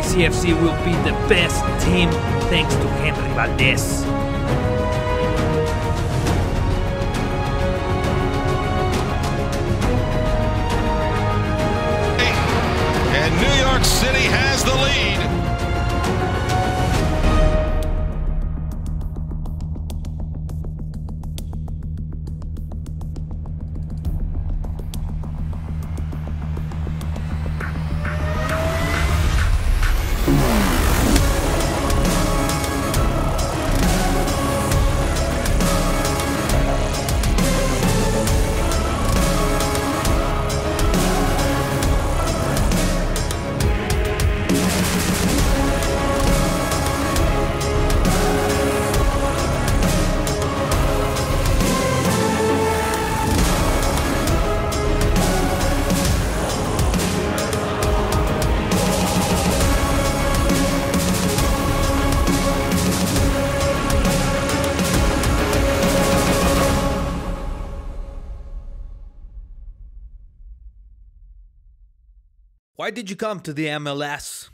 ICFC will be the best team thanks to Henry Valdez. And New York City has the lead. Why did you come to the MLS?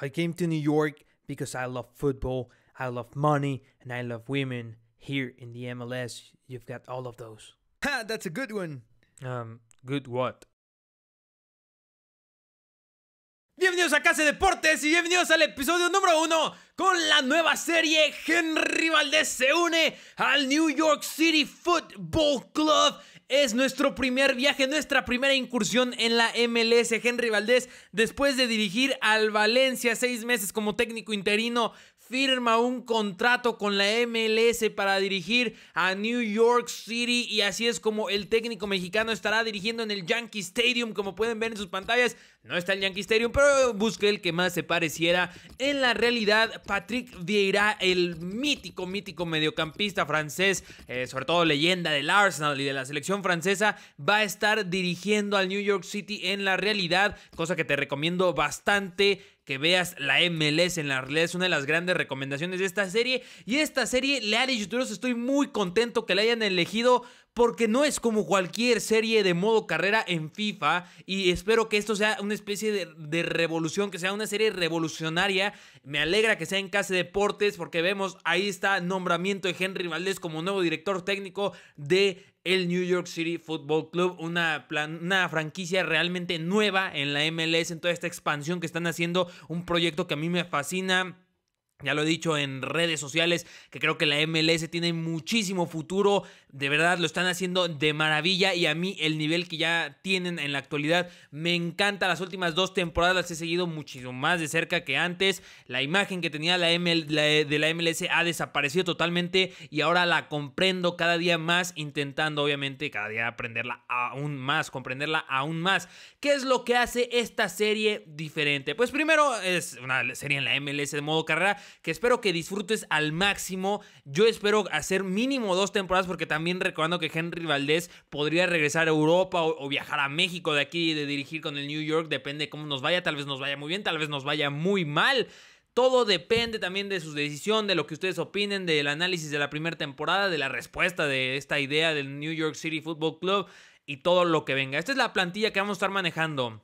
I came to New York because I love football, I love money, and I love women. Here in the MLS, you've got all of those. Ha, that's a good one. Um, good what? Bienvenidos a Casa Deportes y bienvenidos al episodio número uno con la nueva serie Henry Valdez se une al New York City Football Club Es nuestro primer viaje, nuestra primera incursión en la MLS. Henry Valdés, después de dirigir al Valencia seis meses como técnico interino, firma un contrato con la MLS para dirigir a New York City y así es como el técnico mexicano estará dirigiendo en el Yankee Stadium, como pueden ver en sus pantallas. No está el Yankee Stadium, pero busqué el que más se pareciera. En la realidad, Patrick Vieira, el mítico, mítico mediocampista francés, eh, sobre todo leyenda del Arsenal y de la selección francesa, va a estar dirigiendo al New York City en la realidad, cosa que te recomiendo bastante que veas la MLS en la realidad es una de las grandes recomendaciones de esta serie y esta serie Leal y estoy muy contento que la hayan elegido porque no es como cualquier serie de modo carrera en FIFA y espero que esto sea una especie de, revolución, que sea una serie revolucionaria. Me alegra que sea en Casa Deportes porque vemos ahí está nombramiento de Henry Valdés como nuevo director técnico de el New York City Football Club, una, una, franquicia realmente nueva en la MLS, en toda esta expansión que están haciendo, un proyecto que a mí me fascina. Ya lo he dicho en redes sociales, que creo que la MLS tiene muchísimo futuro. De verdad, lo están haciendo de maravilla. Y a mí el nivel que ya tienen en la actualidad me encanta. Las últimas dos temporadas he seguido muchísimo más de cerca que antes. La imagen que tenía la, e, de la MLS ha desaparecido totalmente. Y ahora la comprendo cada día más, intentando obviamente cada día aprenderla aún más, comprenderla aún más. ¿Qué es lo que hace esta serie diferente? Pues primero es una serie en la MLS de modo carrera que espero que disfrutes al máximo. Yo espero hacer mínimo dos temporadas porque también recordando que Henry Valdés podría regresar a Europa o, viajar a México de aquí, de dirigir con el New York, depende cómo nos vaya, tal vez nos vaya muy bien, tal vez nos vaya muy mal. Todo depende también de su decisión, de lo que ustedes opinen, del análisis de la primera temporada, de la respuesta de esta idea del New York City Football Club y todo lo que venga. Esta es la plantilla que vamos a estar manejando.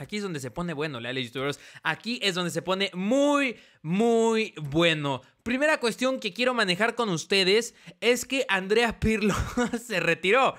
Aquí es donde se pone bueno, leales youtubers. Aquí es donde se pone muy, muy bueno. Primera cuestión que quiero manejar con ustedes es que Andrea Pirlo se retiró.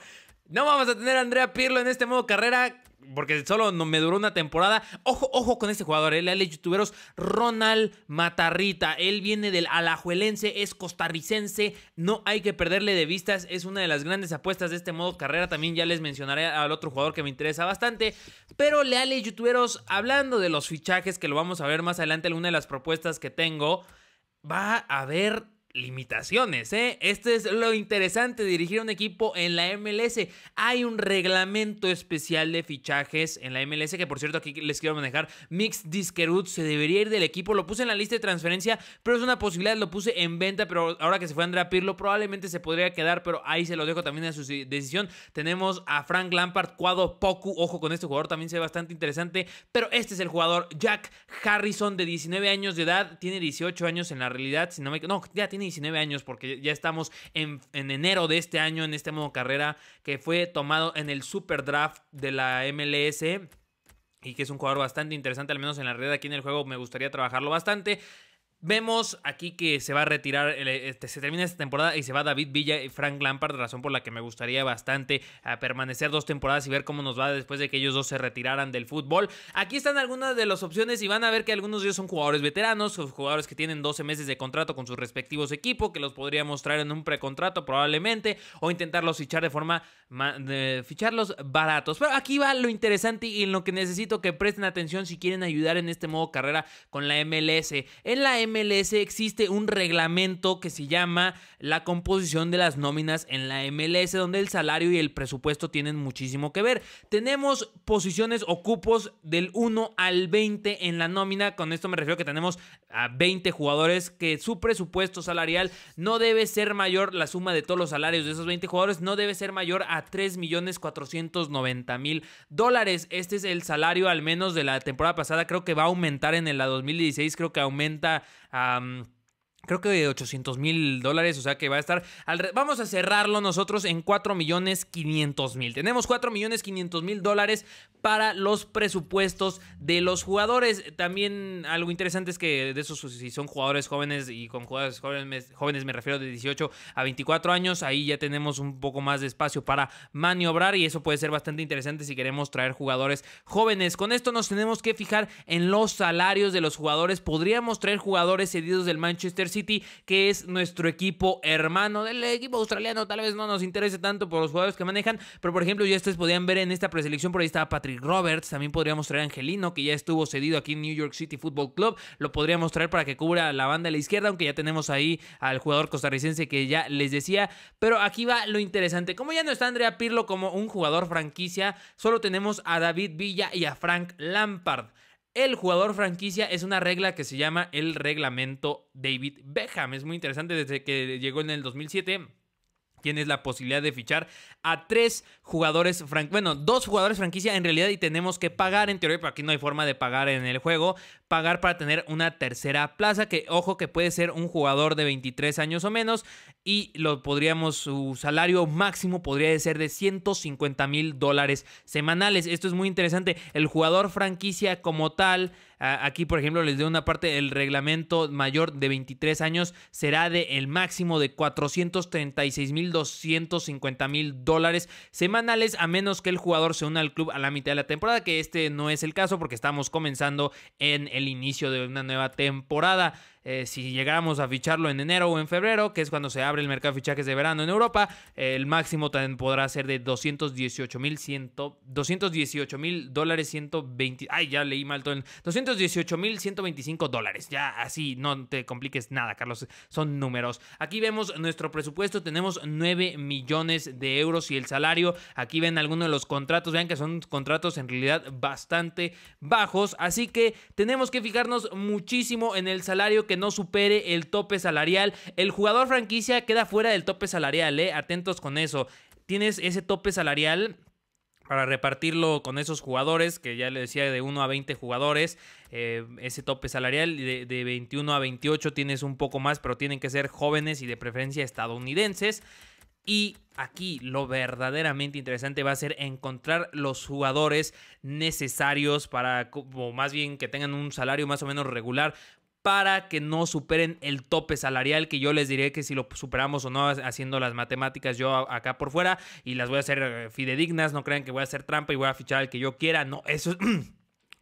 No vamos a tener a Andrea Pirlo en este modo carrera porque solo no me duró una temporada. Ojo, ojo con este jugador, el eh, youtuberos Ronald Matarrita. Él viene del Alajuelense, es costarricense. No hay que perderle de vistas. Es una de las grandes apuestas de este modo carrera. También ya les mencionaré al otro jugador que me interesa bastante. Pero leales youtuberos, hablando de los fichajes que lo vamos a ver más adelante, una de las propuestas que tengo, va a haber limitaciones, ¿eh? Esto es lo interesante dirigir un equipo en la MLS. Hay un reglamento especial de fichajes en la MLS, que por cierto aquí les quiero manejar. Mix Diskerud se debería ir del equipo. Lo puse en la lista de transferencia, pero es una posibilidad. Lo puse en venta, pero ahora que se fue Andrea Pirlo, probablemente se podría quedar, pero ahí se lo dejo también a su decisión. Tenemos a Frank Lampard, Cuado Poku. Ojo con este jugador, también se ve bastante interesante. Pero este es el jugador Jack Harrison, de 19 años de edad. Tiene 18 años en la realidad, si no me... No, ya tiene 19 años, porque ya estamos en, en enero de este año, en este modo carrera, que fue tomado en el Super Draft de la MLS y que es un jugador bastante interesante, al menos en la red aquí en el juego me gustaría trabajarlo bastante. Vemos aquí que se va a retirar, este, se termina esta temporada y se va David Villa y Frank Lampard, razón por la que me gustaría bastante ah, permanecer dos temporadas y ver cómo nos va después de que ellos dos se retiraran del fútbol. Aquí están algunas de las opciones y van a ver que algunos de ellos son jugadores veteranos, jugadores que tienen 12 meses de contrato con sus respectivos equipos, que los podría mostrar en un precontrato probablemente o intentarlos fichar de forma, ficharlos baratos. Pero aquí va lo interesante y en lo que necesito que presten atención si quieren ayudar en este modo carrera con la MLS. En la MLS MLS existe un reglamento que se llama la composición de las nóminas en la MLS, donde el salario y el presupuesto tienen muchísimo que ver. Tenemos posiciones o cupos del 1 al 20 en la nómina. Con esto me refiero que tenemos a 20 jugadores que su presupuesto salarial no debe ser mayor, la suma de todos los salarios de esos 20 jugadores no debe ser mayor a millones 3 mil dólares. Este es el salario al menos de la temporada pasada. Creo que va a aumentar en la 2016, creo que aumenta Um, Creo que de 800 mil dólares, o sea que va a estar... Vamos a cerrarlo nosotros en 4 millones 500 mil. Tenemos 4 millones 500 mil dólares para los presupuestos de los jugadores. También algo interesante es que de esos, si son jugadores jóvenes y con jugadores jóvenes, jóvenes me refiero de 18 a 24 años, ahí ya tenemos un poco más de espacio para maniobrar y eso puede ser bastante interesante si queremos traer jugadores jóvenes. Con esto nos tenemos que fijar en los salarios de los jugadores. Podríamos traer jugadores cedidos del Manchester City, que es nuestro equipo hermano del equipo australiano. Tal vez no nos interese tanto por los jugadores que manejan, pero por ejemplo, ya ustedes podían ver en esta preselección, por ahí estaba Patrick Roberts, también podríamos traer a Angelino, que ya estuvo cedido aquí en New York City Football Club, lo podríamos traer para que cubra la banda de la izquierda, aunque ya tenemos ahí al jugador costarricense que ya les decía, pero aquí va lo interesante, como ya no está Andrea Pirlo como un jugador franquicia, solo tenemos a David Villa y a Frank Lampard el jugador franquicia es una regla que se llama el reglamento David Beckham. Es muy interesante desde que llegó en el 2007 tienes la posibilidad de fichar a tres jugadores, bueno, dos jugadores franquicia en realidad y tenemos que pagar en teoría, pero aquí no hay forma de pagar en el juego, pagar para tener una tercera plaza, que ojo que puede ser un jugador de 23 años o menos y lo podríamos, su salario máximo podría ser de 150 mil dólares semanales. Esto es muy interesante, el jugador franquicia como tal Aquí, por ejemplo, les doy una parte, el reglamento mayor de 23 años será de el máximo de 436.250.000 mil dólares semanales, a menos que el jugador se una al club a la mitad de la temporada, que este no es el caso porque estamos comenzando en el inicio de una nueva temporada. Eh, si llegáramos a ficharlo en enero o en febrero, que es cuando se abre el mercado de fichajes de verano en Europa, el máximo también podrá ser de 218 mil dólares 120. Ay, ya leí mal todo. El, 218 mil 125 dólares. Ya así no te compliques nada, Carlos. Son números. Aquí vemos nuestro presupuesto. Tenemos 9 millones de euros y el salario. Aquí ven algunos de los contratos. Vean que son contratos en realidad bastante bajos. Así que tenemos que fijarnos muchísimo en el salario que no supere el tope salarial. El jugador franquicia queda fuera del tope salarial, ¿eh? Atentos con eso. Tienes ese tope salarial para repartirlo con esos jugadores, que ya le decía de 1 a 20 jugadores, eh, ese tope salarial de, de 21 a 28 tienes un poco más, pero tienen que ser jóvenes y de preferencia estadounidenses. Y aquí lo verdaderamente interesante va a ser encontrar los jugadores necesarios para, más bien que tengan un salario más o menos regular para que no superen el tope salarial, que yo les diré que si lo superamos o no, haciendo las matemáticas yo acá por fuera, y las voy a hacer eh, fidedignas, no crean que voy a hacer trampa y voy a fichar al que yo quiera, no, eso es...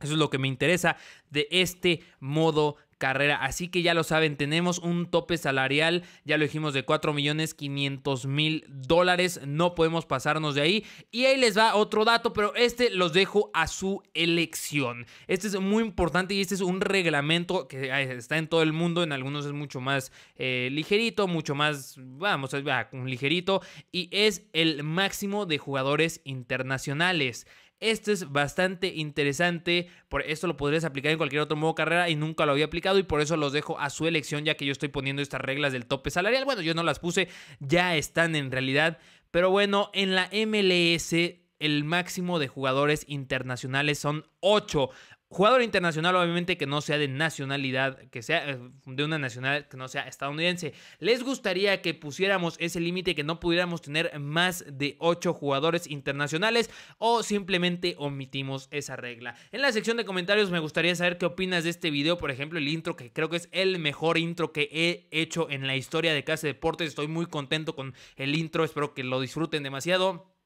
Eso es lo que me interesa de este modo carrera. Así que ya lo saben, tenemos un tope salarial, ya lo dijimos, de 4 millones 500 mil dólares. No podemos pasarnos de ahí. Y ahí les va otro dato, pero este los dejo a su elección. Este es muy importante y este es un reglamento que está en todo el mundo. En algunos es mucho más eh, ligerito, mucho más, vamos, a, ah, ligerito. Y es el máximo de jugadores internacionales. Esto es bastante interesante, por esto lo podrías aplicar en cualquier otro modo de carrera y nunca lo había aplicado y por eso los dejo a su elección ya que yo estoy poniendo estas reglas del tope salarial. Bueno, yo no las puse, ya están en realidad, pero bueno, en la MLS el máximo de jugadores internacionales son 8. Jugador internacional, obviamente, que no sea de nacionalidad, que sea eh, de una nacionalidad que no sea estadounidense. ¿Les gustaría que pusiéramos ese límite que no pudiéramos tener más de 8 jugadores internacionales o simplemente omitimos esa regla? En la sección de comentarios me gustaría saber qué opinas de este video, por ejemplo, el intro que creo que es el mejor intro que he hecho en la historia de Casa Deportes. Estoy muy contento con el intro, espero que lo disfruten demasiado.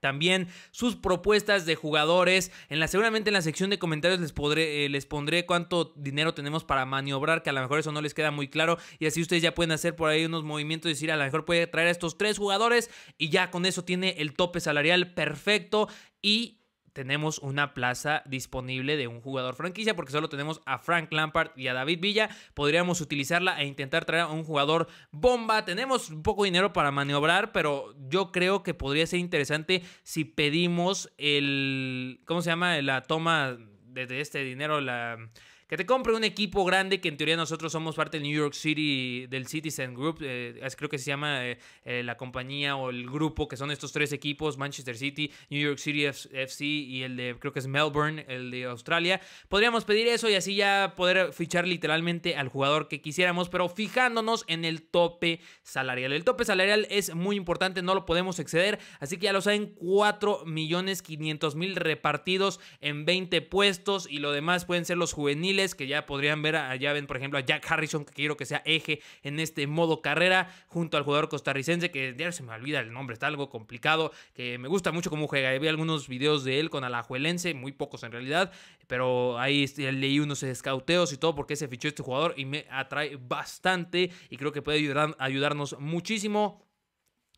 También sus propuestas de jugadores. En la, seguramente en la sección de comentarios les, eh, les pondré cuánto dinero tenemos para maniobrar, que a lo mejor eso no les queda muy claro. Y así ustedes ya pueden hacer por ahí unos movimientos y decir, a lo mejor puede traer a estos tres jugadores y ya con eso tiene el tope salarial perfecto. Y tenemos una plaza disponible de un jugador franquicia porque solo tenemos a Frank Lampard y a David Villa. Podríamos utilizarla e intentar traer a un jugador bomba. Tenemos un poco de dinero para maniobrar, pero yo creo que podría ser interesante si pedimos el... ¿Cómo se llama? La toma de este dinero, la que te compre un equipo grande que en teoría nosotros somos parte del New York City, del Citizen Group, eh, creo que se llama eh, eh, la compañía o el grupo, que son estos tres equipos, Manchester City, New York City FC y el de, creo que es Melbourne, el de Australia. Podríamos pedir eso y así ya poder fichar literalmente al jugador que quisiéramos, pero fijándonos en el tope salarial. El tope salarial es muy importante, no lo podemos exceder, así que ya lo saben, 4 millones 500 mil repartidos en 20 puestos y lo demás pueden ser los juveniles que ya podrían ver, allá ven por ejemplo a Jack Harrison, que quiero que sea eje en este modo carrera, junto al jugador costarricense, que ya se me olvida el nombre, está algo complicado, que me gusta mucho cómo juega. Vi algunos videos de él con Alajuelense, muy pocos en realidad, pero ahí leí unos escauteos y todo porque se fichó este jugador y me atrae bastante y creo que puede ayudarnos muchísimo.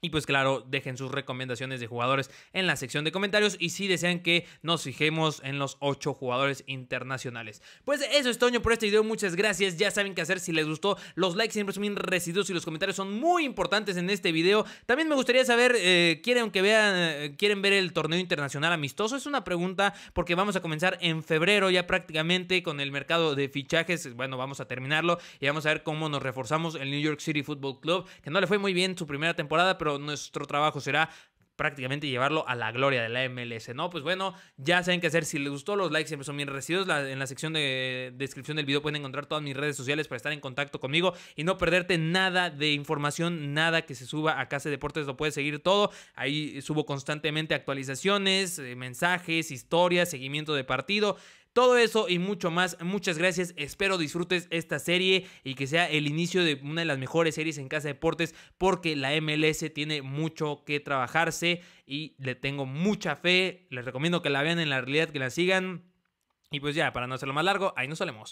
Y pues claro, dejen sus recomendaciones de jugadores en la sección de comentarios y si desean que nos fijemos en los 8 jugadores internacionales. Pues eso es Toño por este video, muchas gracias, ya saben qué hacer si les gustó, los likes siempre son muy residuos y los comentarios son muy importantes en este video. También me gustaría saber, eh, ¿quieren que vean, eh, quieren ver el torneo internacional amistoso? Es una pregunta porque vamos a comenzar en febrero ya prácticamente con el mercado de fichajes, bueno, vamos a terminarlo y vamos a ver cómo nos reforzamos el New York City Football Club, que no le fue muy bien su primera temporada, pero nuestro, trabajo será prácticamente llevarlo a la gloria de la MLS, ¿no? Pues bueno, ya saben qué hacer. Si les gustó, los likes siempre son bien recibidos. en la sección de descripción del video pueden encontrar todas mis redes sociales para estar en contacto conmigo y no perderte nada de información, nada que se suba a Casa de Deportes. Lo puedes seguir todo. Ahí subo constantemente actualizaciones, eh, mensajes, historias, seguimiento de partido. Todo eso y mucho más. Muchas gracias. Espero disfrutes esta serie y que sea el inicio de una de las mejores series en Casa de Deportes porque la MLS tiene mucho que trabajarse y le tengo mucha fe. Les recomiendo que la vean en la realidad, que la sigan. Y pues ya, para no hacerlo más largo, ahí nos salemos.